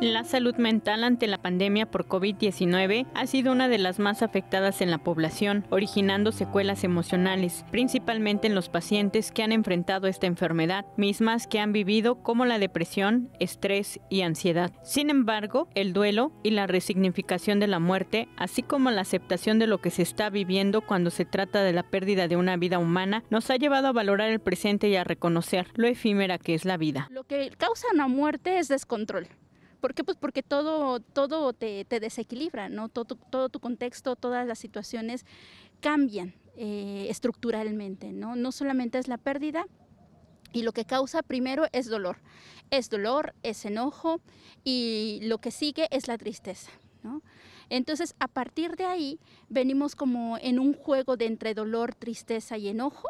La salud mental ante la pandemia por COVID-19 ha sido una de las más afectadas en la población, originando secuelas emocionales, principalmente en los pacientes que han enfrentado esta enfermedad, mismas que han vivido como la depresión, estrés y ansiedad. Sin embargo, el duelo y la resignificación de la muerte, así como la aceptación de lo que se está viviendo cuando se trata de la pérdida de una vida humana, nos ha llevado a valorar el presente y a reconocer lo efímera que es la vida. Lo que causa una muerte es descontrol ¿Por qué? Pues porque todo, todo te, desequilibra, ¿no? Todo, todo tu contexto, todas las situaciones cambian eh, estructuralmente, ¿no? No solamente es la pérdida, y lo que causa primero es dolor. Es dolor, es enojo y lo que sigue es la tristeza. Entonces, a partir de ahí, venimos como en un juego de entre dolor, tristeza y enojo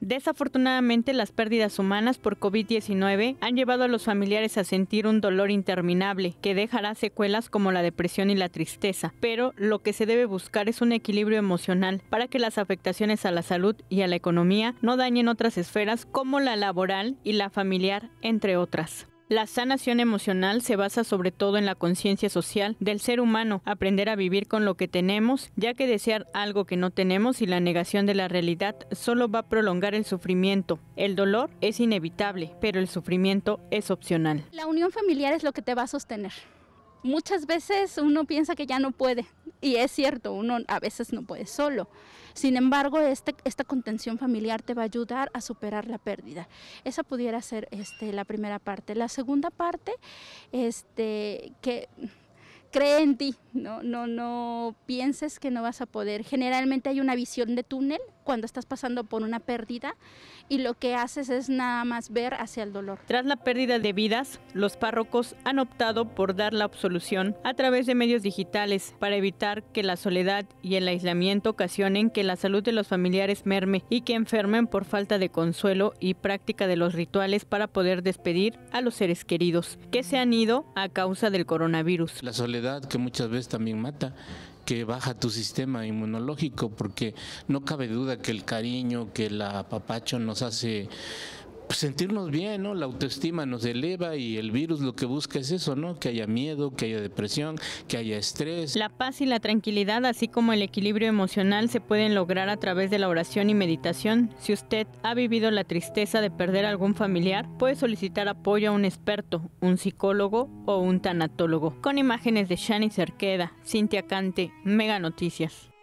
Desafortunadamente, las pérdidas humanas por COVID-19 han llevado a los familiares a sentir un dolor interminable que dejará secuelas como la depresión y la tristeza, pero lo que se debe buscar es un equilibrio emocional para que las afectaciones a la salud y a la economía no dañen otras esferas como la laboral y la familiar, entre otras. La sanación emocional se basa sobre todo en la conciencia social del ser humano, aprender a vivir con lo que tenemos, ya que desear algo que no tenemos y la negación de la realidad solo va a prolongar el sufrimiento. El dolor es inevitable, pero el sufrimiento es opcional. La unión familiar es lo que te va a sostener muchas veces uno piensa que ya no puede, y es cierto, uno a veces no puede solo. Sin embargo, este, esta contención familiar te va a ayudar a superar la pérdida. Esa pudiera ser este, la primera parte. La segunda parte, este, que cree en ti, no, no, no pienses que no vas a poder. Generalmente hay una visión de túnel cuando estás pasando por una pérdida y lo que haces es nada más ver hacia el dolor. Tras la pérdida de vidas, los párrocos han optado por dar la absolución a través de medios digitales para evitar que la soledad y el aislamiento ocasionen que la salud de los familiares merme y que enfermen por falta de consuelo y práctica de los rituales para poder despedir a los seres queridos que se han ido a causa del coronavirus. La que muchas veces también mata que baja tu sistema inmunológico, porque no cabe duda que el cariño, que la papacho nos hace pues, sentirnos bien, ¿no? La autoestima nos eleva y el virus lo que busca es eso, ¿no? Que haya miedo, que haya depresión, que haya estrés. La paz y la tranquilidad, así como el equilibrio emocional, se pueden lograr a través de la oración y meditación. Si usted ha vivido la tristeza de perder a algún familiar, puede solicitar apoyo a un experto, un psicólogo o un tanatólogo. Con imágenes de Shani Cerqueda, Cintia Cante, Mega Noticias.